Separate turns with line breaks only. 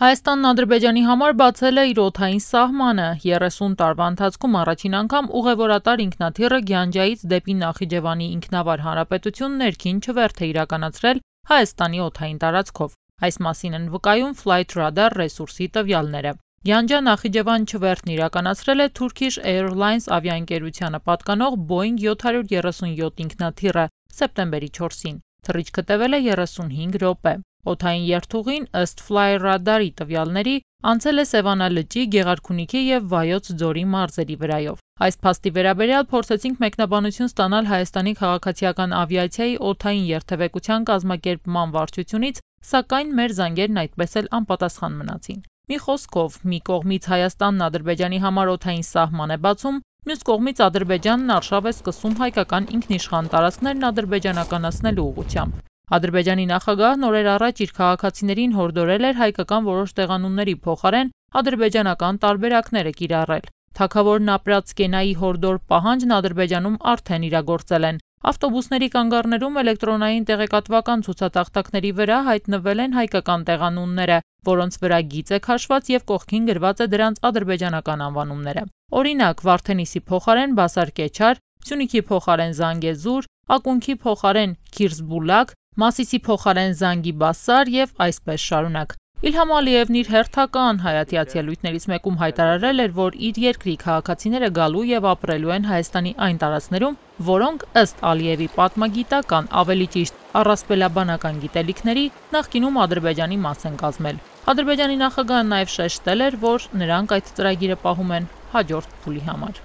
Հայաստանն Ադրբեջանի համար բացել է իր օթային սահմանը։ 30 տարվա ընթացքում առաջին անգամ ուղևորատար ինքնաթիռը Գյանջայից դեպի Նախիջևանի ինքնավար հանրապետություն ներքին չվերթ է իրականացրել Հայաստանի օթային տարածքով։ Այս մասին են վկայում Flight Radar ռեսուրսի տվյալները։ Գյանջա Նախիջևան չվերթն իրականացրել է Turkish Airlines ավիաընկերությանը պատկանող Boeing 737 ինքնաթիռը սեպտեմբերի 4-ին։ Թռիչքը տևել է 35 րոպե։ Օթային երթուղին ըստ Fly Radar-ի տվյալների անցել է Սևանա լճի, Գեղարքունիքի եւ Վայոց ձորի մարզերի վրայով։ Այս փաստի վերաբերյալ փորձեցինք մեկնաբանություն ստանալ Հայաստանի քաղաքացիական ավիացիայի օթային երթևեկության կազմակերպման վարչությունից, սակայն մեր զանգերն այդպես էլ անպատասխան մնացին։ Մի խոսքով, մի կողմից Հայաստանն Ադրբեջանի համար օթային սահման է բացում, մյուս կողմից Ադրբեջանն արշավ է սկսում հայկական ինքնիշխան տարածքներն ադրբեջանականացնելու ուղղությամբ։ Ադրբեջանի նախագահն օրեր առաջ իր քաղաքացիներին հորդորել էր հայկական որոշ տեղանունների փոխարեն ադրբեջանական տարբերակները կիրառել։ Թագավորն ապրած Կենայի հորդոր պահանջն Ադրբեջանում արդեն իրագործել են։ Ավտոբուսների կանգառներում էլեկտրոնային տեղեկատվական ցուցատախտակների վրա հայտնվել են հայկական տեղանունները, որոնց վրա գիծ է քաշված եւ կողքին գրված է դրանց ադրբեջանական անվանումները։ Օրինակ, Վարդենիսի փոխարեն Բասար Կեչար, Սյունիքի փոխարեն Զանգեզուր, Ակունքի փոխարեն Քիրզբուլակ, Մասիսի փոխարեն Զանգիբասար եւ այսպես շարունակ։ Իլհամ Ալիևն իր հերթական հայատյաց ելույթներից մեկում հայտարարել էր, որ իր երկրի քաղաքացիները գալու եւ ապրելու են Հայաստանի այն տարածքներում, որոնք ըստ Ալիևի պատմագիտական, ավելի ճիշտ, առասպելաբանական գիտելիքների նախկինում Ադրբեջանի մաս են կազմել։ Ադրբեջանի նախագահը նաեւ շեշտել էր, որ նրանք այդ ծրագիրը պահում են հաջորդ փուլի համար։